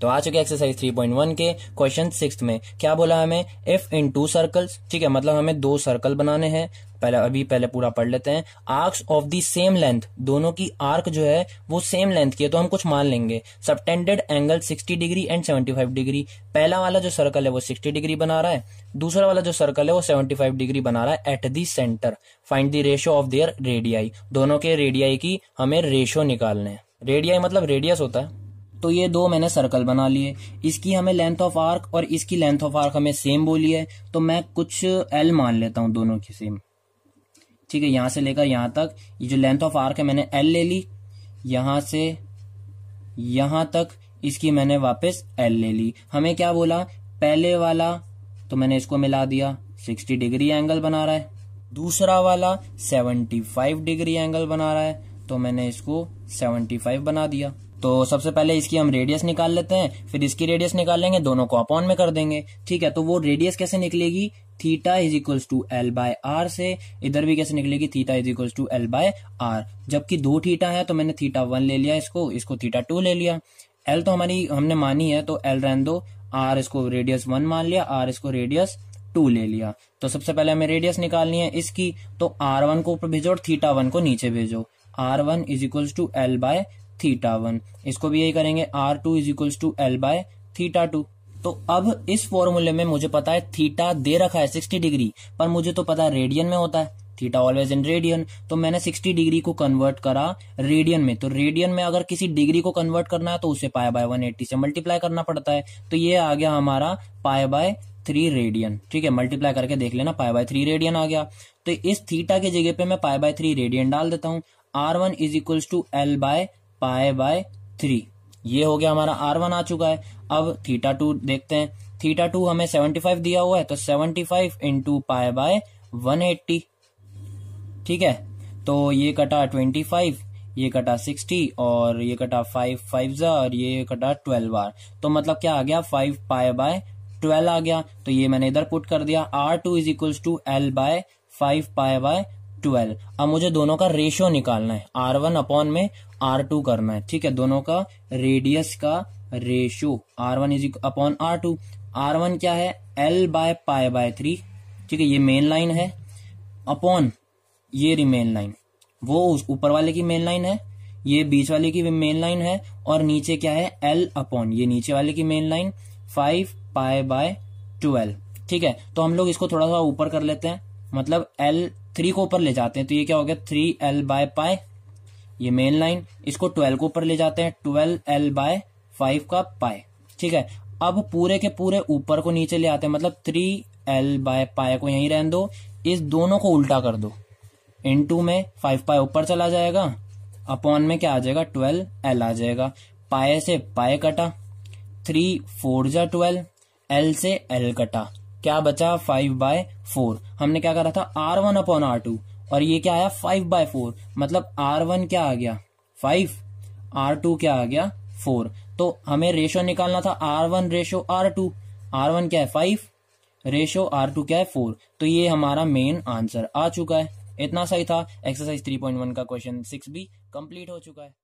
तो आ चुके एक्सरसाइज थ्री पॉइंट वन के क्वेश्चन सिक्स में क्या बोला हमें इफ इन टू सर्कल्स ठीक है मतलब हमें दो सर्कल बनाने हैं पहले अभी पहले पूरा पढ़ लेते हैं arcs of the same length दोनों की आर्क जो है वो सेम लेंथ की है तो हम कुछ मान लेंगे subtended angle 60 degree and 75 degree पहला वाला जो सर्कल है वो 60 डिग्री बना रहा है दूसरा वाला जो सर्कल है वो 75 डिग्री बना रहा है at the centre find the ratio of their radii दोनों के रेडियाई की हमें रेशो निकालने रेडियाई मतलब रेडियस होता है तो ये दो मैंने सर्कल बना लिए इसकी हमें लेंथ ऑफ आर्क और इसकी लेंथ ऑफ आर्क हमें सेम बोली है तो मैं कुछ एल मान लेता हूं दोनों की सेम ठीक है यहां से लेकर यहां तक ये जो लेंथ ऑफ आर्क है मैंने एल ले ली यहां से यहां तक इसकी मैंने वापस एल ले ली हमें क्या बोला पहले वाला तो मैंने इसको मिला दिया सिक्सटी डिग्री एंगल बना रहा है दूसरा वाला फाइव डिग्री एंगल बना रहा है तो मैंने इसको फाइव बना दिया तो सबसे पहले इसकी हम रेडियस निकाल लेते हैं फिर इसकी रेडियस निकाल लेंगे दोनों को अपॉन में कर देंगे ठीक है तो वो रेडियस कैसे निकलेगी theta is equals to L by R से इधर भी कैसे निकलेगी theta is equals to L by R जबकि दो थीटा है तो मैंने थीटा वन ले लिया इसको इसको थीटा टू ले लिया एल तो हमारी हमने मानी है तो एल रहन दो आर इसको रेडियस वन मान लिया आर इसको रेडियस टू ले लिया तो सबसे पहले हमें रेडियस निकालनी है इसकी तो आर वन को ऊपर भेजो और थीटा वन को नीचे भेजो R one is equals to L by theta one इसको भी यही करेंगे R two is equals to L by theta two तो अब इस फॉर्मूले में मुझे पता है थीटा दे रखा है सिक्सटी डिग्री पर मुझे तो पता है रेडियन में होता है थीटा ऑलवेज इन रेडियन तो मैंने सिक्सटी डिग्री को कन्वर्ट करा रेडियन में तो रेडियन में अगर किसी डिग्री को कन्वर्ट करना है तो उसे पाए बाय 180 से मल्टीप्लाई करना पड़ता है तो ये आ गया हमारा पाए बाय थ्री रेडियन ठीक है मल्टीप्लाई करके देख लेना पाए बाय थ्री रेडियन आ गया तो इस थीटा की जगह पे मैं पाए बाय थ्री रेडियन डाल देता हूँ R one is equals to L by pi by three ये हो गया हमारा आर वन आ चुका है अब थीटा टू देखते हैं थीटा टू हमें सेवेंटी फाइव दिया हुआ है तो seventy five into pi by one eighty ठीक है तो ये कटा ट्वेंटी फाइव ये कटा सिक्सटी और ये कटा फाइव फाइव जा और ये कटा ट्वेल्व आर तो मतलब क्या आ गया फाइव पाए बाय ट्वेल्व आ गया तो ये मैंने इधर पुट कर दिया R two is equals to L by five pi by twelve अब मुझे दोनों का रेशियो निकालना है आर वन अपॉन में आर टू करना है ठीक है दोनों का रेडियस का ratio R one is upon R two R one क्या है L by pi by three ठीक है ये मेन लाइन है अपॉन ये रिमेन लाइन वो उस ऊपर वाले की मेन लाइन है ये बीच वाले की मेन लाइन है और नीचे क्या है एल अपॉन ये नीचे वाले की main line five pi by twelve ठीक है तो हम लोग इसको थोड़ा सा ऊपर कर लेते हैं मतलब एल थ्री को ऊपर ले जाते हैं तो ये क्या हो गया थ्री एल बाय पाए ये मेन लाइन इसको ट्वेल्व को ऊपर ले जाते हैं ट्वेल्व एल बाय फाइव का पाए ठीक है अब पूरे के पूरे ऊपर को नीचे ले आते हैं मतलब थ्री एल बाय पाए को यहीं रहने दो इस दोनों को उल्टा कर दो इन टू में फाइव पाए ऊपर चला जाएगा अपॉन में क्या आ जाएगा ट्वेल्व एल आ जाएगा पाए से पाए कटा थ्री फोर जा ट्वेल्व एल से एल कटा क्या बचा फाइव बाय फोर हमने क्या करा था R one upon R two और ये क्या आया फाइव बाय फोर मतलब आर वन क्या आ गया फाइव आर टू क्या आ गया फोर तो हमें रेशो निकालना था R one ratio R two R one क्या है फाइव रेशो आर टू क्या है फोर तो ये हमारा मेन आंसर आ चुका है इतना सही था एक्सरसाइज थ्री पॉइंट वन का क्वेश्चन सिक्स भी कंप्लीट हो चुका है